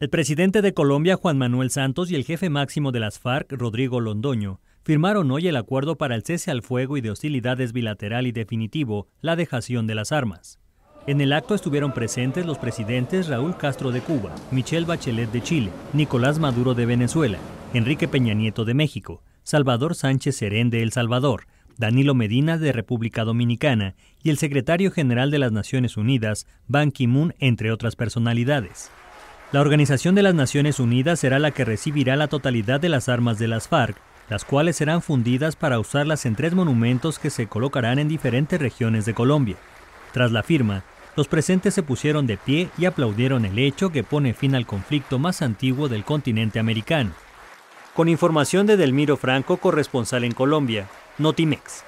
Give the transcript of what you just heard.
El presidente de Colombia, Juan Manuel Santos, y el jefe máximo de las FARC, Rodrigo Londoño, firmaron hoy el acuerdo para el cese al fuego y de hostilidades bilateral y definitivo, la dejación de las armas. En el acto estuvieron presentes los presidentes Raúl Castro de Cuba, Michelle Bachelet de Chile, Nicolás Maduro de Venezuela, Enrique Peña Nieto de México, Salvador Sánchez Serén de El Salvador, Danilo Medina de República Dominicana y el secretario general de las Naciones Unidas, Ban Ki-moon, entre otras personalidades. La Organización de las Naciones Unidas será la que recibirá la totalidad de las armas de las FARC, las cuales serán fundidas para usarlas en tres monumentos que se colocarán en diferentes regiones de Colombia. Tras la firma, los presentes se pusieron de pie y aplaudieron el hecho que pone fin al conflicto más antiguo del continente americano. Con información de Delmiro Franco, corresponsal en Colombia, Notimex.